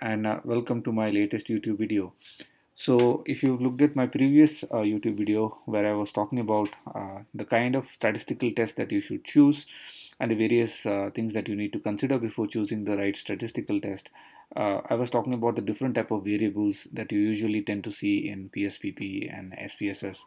and uh, welcome to my latest YouTube video. So if you've looked at my previous uh, YouTube video where I was talking about uh, the kind of statistical test that you should choose and the various uh, things that you need to consider before choosing the right statistical test, uh, I was talking about the different type of variables that you usually tend to see in PSPP and SPSS.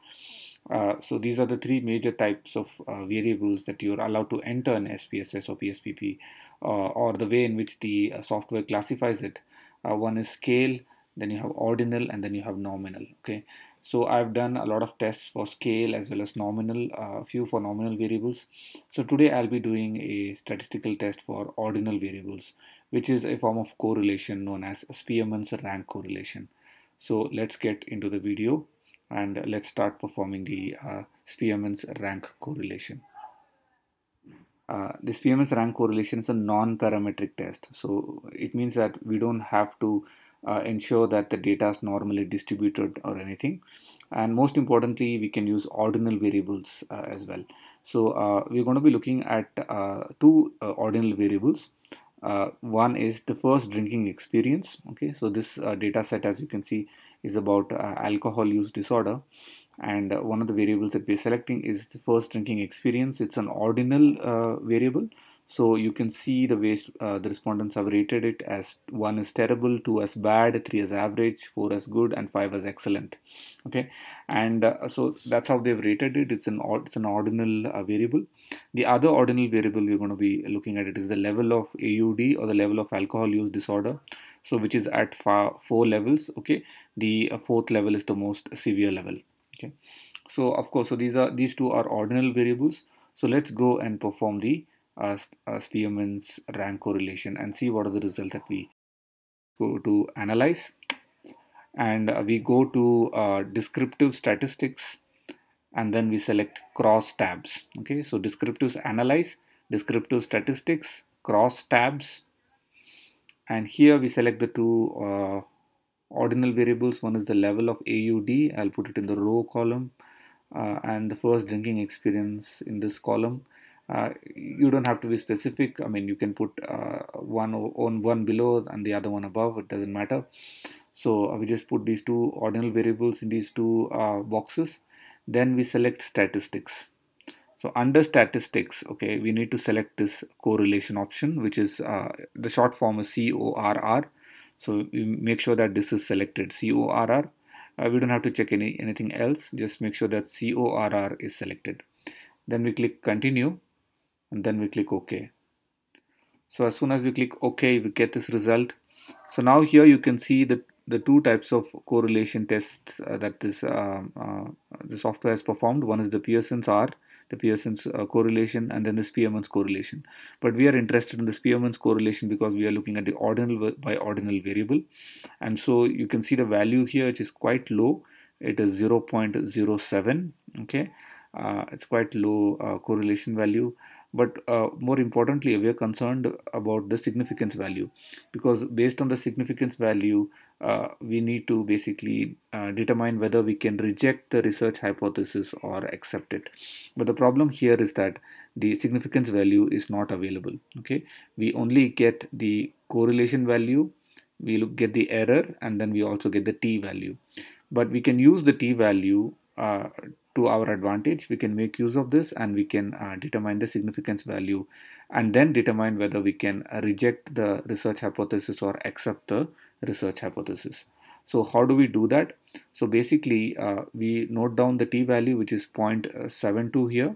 Uh, so these are the three major types of variables that you're allowed to enter in SPSS or PSPP or the way in which the software classifies it uh, one is scale then you have ordinal and then you have nominal okay so I've done a lot of tests for scale as well as nominal uh, a uh, few for nominal variables so today I'll be doing a statistical test for ordinal variables which is a form of correlation known as Spearman's rank correlation so let's get into the video and let's start performing the uh, Spearman's rank correlation uh, this PMS rank correlation is a non-parametric test. So it means that we don't have to uh, ensure that the data is normally distributed or anything. And most importantly, we can use ordinal variables uh, as well. So uh, we're going to be looking at uh, two uh, ordinal variables. one is the first drinking experience. Okay, so this data set, as you can see, is about uh, alcohol use disorder and uh, one of the variables that we're selecting is the first drinking experience it's an ordinal uh, variable so you can see the ways uh, the respondents have rated it as one is terrible, two as bad, three as average, four as good, and five as excellent. Okay, and uh, so that's how they've rated it. It's an it's an ordinal uh, variable. The other ordinal variable we're going to be looking at it is the level of AUD or the level of alcohol use disorder so which is at four levels okay the uh, fourth level is the most severe level okay so of course so these are these two are ordinal variables so let's go and perform the uh, uh, Spearman's rank correlation and see what are the result that we go to analyze and uh, we go to uh, descriptive statistics and then we select cross tabs okay so descriptive analyze descriptive statistics cross tabs and here we select the two uh, ordinal variables one is the level of AUD I'll put it in the row column uh, and the first drinking experience in this column uh, you don't have to be specific I mean you can put uh, one on one below and the other one above it doesn't matter so uh, we just put these two ordinal variables in these two uh, boxes then we select statistics so under statistics, okay, we need to select this correlation option, which is uh, the short form is CORR. So we make sure that this is selected CORR. Uh, we don't have to check any anything else. Just make sure that CORR is selected. Then we click continue and then we click OK. So as soon as we click OK, we get this result. So now here you can see the the two types of correlation tests uh, that this uh, uh, the software has performed. One is the Pearson's R the Pearson's uh, correlation and then the Spearman's correlation. But we are interested in the Spearman's correlation because we are looking at the ordinal by ordinal variable. And so you can see the value here, which is quite low. It is 0.07. Okay, uh, it's quite low uh, correlation value. But uh, more importantly, we are concerned about the significance value because based on the significance value, uh, we need to basically uh, determine whether we can reject the research hypothesis or accept it but the problem here is that the significance value is not available okay we only get the correlation value we look, get the error and then we also get the t value but we can use the t value uh, to our advantage we can make use of this and we can uh, determine the significance value and then determine whether we can reject the research hypothesis or accept the research hypothesis. So how do we do that? So basically, uh, we note down the t-value which is uh, 0.72 here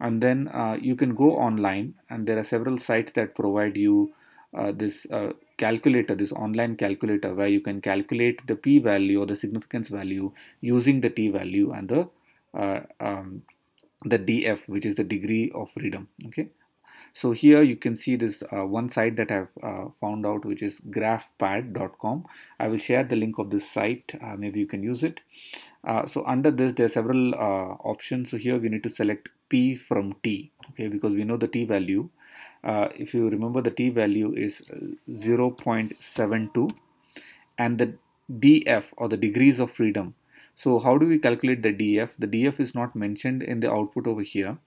and then uh, you can go online and there are several sites that provide you uh, this uh, calculator, this online calculator where you can calculate the p-value or the significance value using the t-value and the uh, um, the df which is the degree of freedom okay so here you can see this uh, one site that I've uh, found out which is graphpad.com. I will share the link of this site. Uh, maybe you can use it. Uh, so under this there are several uh, options. So here we need to select P from T okay because we know the T value. Uh, if you remember the T value is 0.72 and the DF or the degrees of freedom so how do we calculate the DF? The DF is not mentioned in the output over here,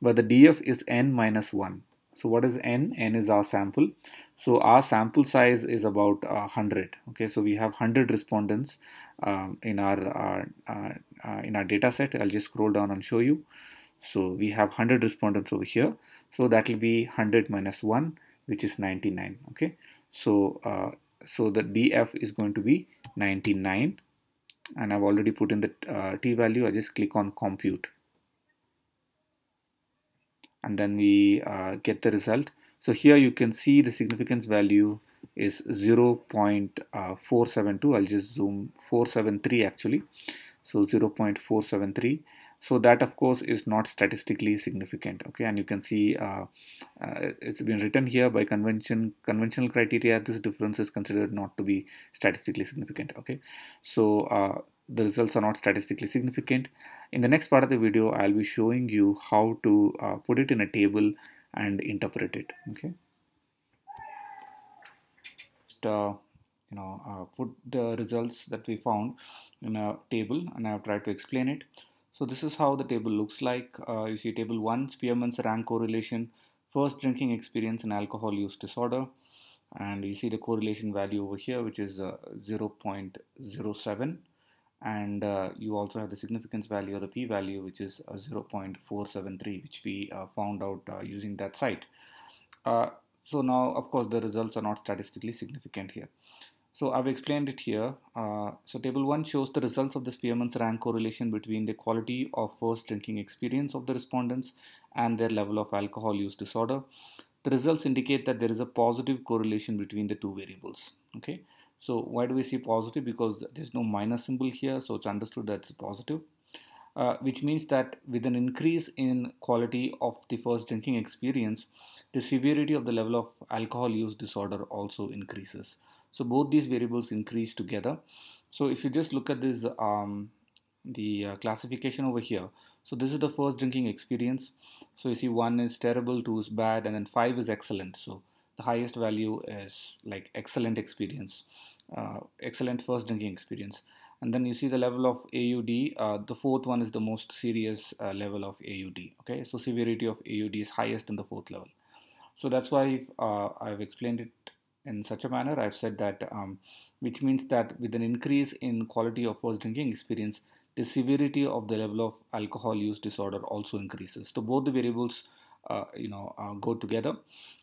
but the DF is n minus 1 so what is n n is our sample so our sample size is about uh, 100 okay so we have 100 respondents um, in our uh, uh, uh, in our data set i'll just scroll down and show you so we have 100 respondents over here so that will be 100 minus 1 which is 99 okay so uh, so the df is going to be 99 and i've already put in the t value i just click on compute and then we uh, get the result. So here you can see the significance value is uh, 0.472. I'll just zoom 473 actually. So 0.473. So that of course is not statistically significant. Okay, and you can see uh, uh, it's been written here by convention conventional criteria. This difference is considered not to be statistically significant. Okay, so uh, the results are not statistically significant. In the next part of the video, I'll be showing you how to uh, put it in a table and interpret it. Okay. Uh, you know, uh, put the results that we found in a table and I've tried to explain it. So this is how the table looks like. Uh, you see table 1, Spearman's rank correlation, first drinking experience and alcohol use disorder. And you see the correlation value over here, which is uh, 0.07 and uh, you also have the significance value or the p-value which is uh, 0.473 which we uh, found out uh, using that site uh, so now of course the results are not statistically significant here so I've explained it here uh, so table 1 shows the results of the Spearman's rank correlation between the quality of first drinking experience of the respondents and their level of alcohol use disorder the results indicate that there is a positive correlation between the two variables okay so why do we see positive? Because there's no minus symbol here, so it's understood that it's positive. Uh, which means that with an increase in quality of the first drinking experience, the severity of the level of alcohol use disorder also increases. So both these variables increase together. So if you just look at this, um, the uh, classification over here. So this is the first drinking experience. So you see one is terrible, two is bad, and then five is excellent. So highest value is like excellent experience uh, excellent first drinking experience and then you see the level of AUD uh, the fourth one is the most serious uh, level of AUD okay so severity of AUD is highest in the fourth level so that's why uh, I've explained it in such a manner I've said that um, which means that with an increase in quality of first drinking experience the severity of the level of alcohol use disorder also increases so both the variables uh, you know uh, go together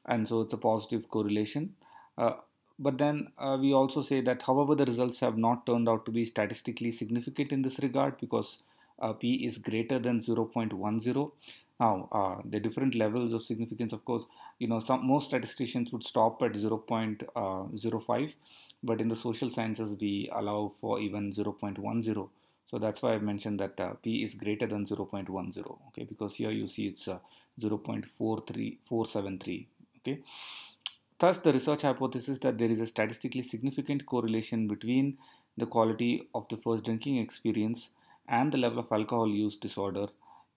and so it's a positive correlation uh, but then uh, we also say that however the results have not turned out to be statistically significant in this regard because uh, p is greater than 0.10 now uh, the different levels of significance of course you know some most statisticians would stop at 0.05 but in the social sciences we allow for even 0.10 so that's why I mentioned that uh, P is greater than 0.10, okay, because here you see it's uh, 0.43473, okay. Thus, the research hypothesis that there is a statistically significant correlation between the quality of the first drinking experience and the level of alcohol use disorder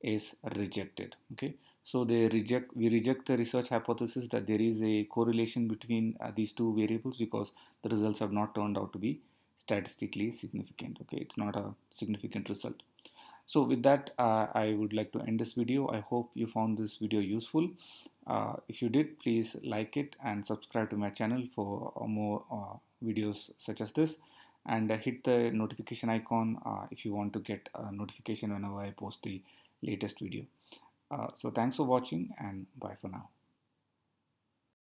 is rejected, okay. So they reject, we reject the research hypothesis that there is a correlation between uh, these two variables because the results have not turned out to be statistically significant okay it's not a significant result so with that uh, i would like to end this video i hope you found this video useful uh, if you did please like it and subscribe to my channel for uh, more uh, videos such as this and uh, hit the notification icon uh, if you want to get a notification whenever i post the latest video so thanks for watching and bye for now